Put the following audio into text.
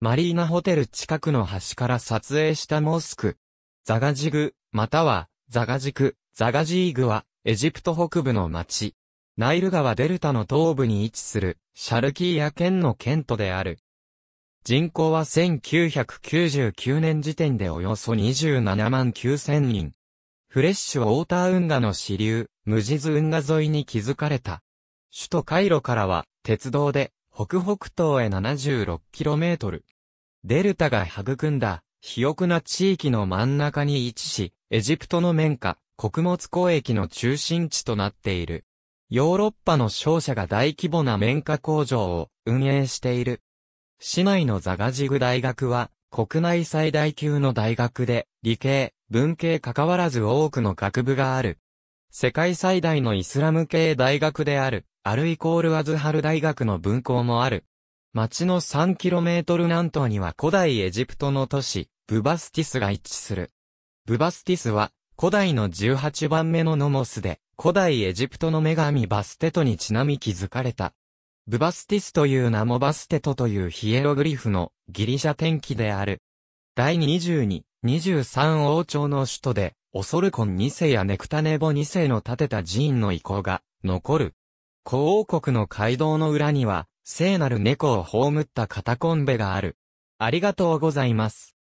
マリーナホテル近くの端から撮影したモスク。ザガジグ、または、ザガジク、ザガジーグは、エジプト北部の町。ナイル川デルタの東部に位置する、シャルキーヤ県の県都である。人口は1999年時点でおよそ27万9000人。フレッシュウォーター運河の支流、ムジズ運河沿いに築かれた。首都カイロからは、鉄道で北北東へ 76km。デルタが育んだ、肥沃な地域の真ん中に位置し、エジプトの綿花、穀物交易の中心地となっている。ヨーロッパの商社が大規模な綿花工場を運営している。市内のザガジグ大学は、国内最大級の大学で、理系、文系関わらず多くの学部がある。世界最大のイスラム系大学である、アルイコールアズハル大学の分校もある。町の 3km 南東には古代エジプトの都市、ブバスティスが一致する。ブバスティスは、古代の18番目のノモスで、古代エジプトの女神バステトにちなみ築かれた。ブバスティスという名もバステトというヒエログリフのギリシャ天気である。第22、23王朝の首都で、オソルコン2世やネクタネボ2世の建てた寺院の遺構が残る。古王国の街道の裏には、聖なる猫を葬ったカタコンベがある。ありがとうございます。